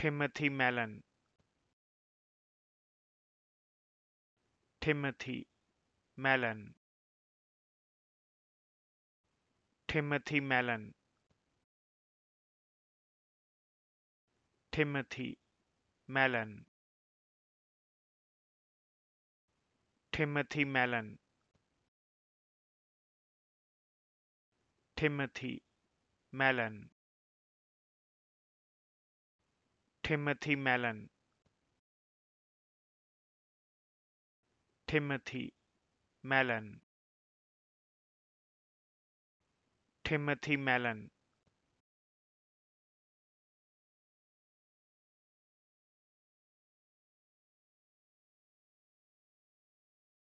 Timothy Mellon. Timothy Mellon. Timothy Mellon. Timothy Mellon. Timothy Mellon. Timothy Mellon. Timothy Mellon. Timothy Mellon. Timothy Mellon.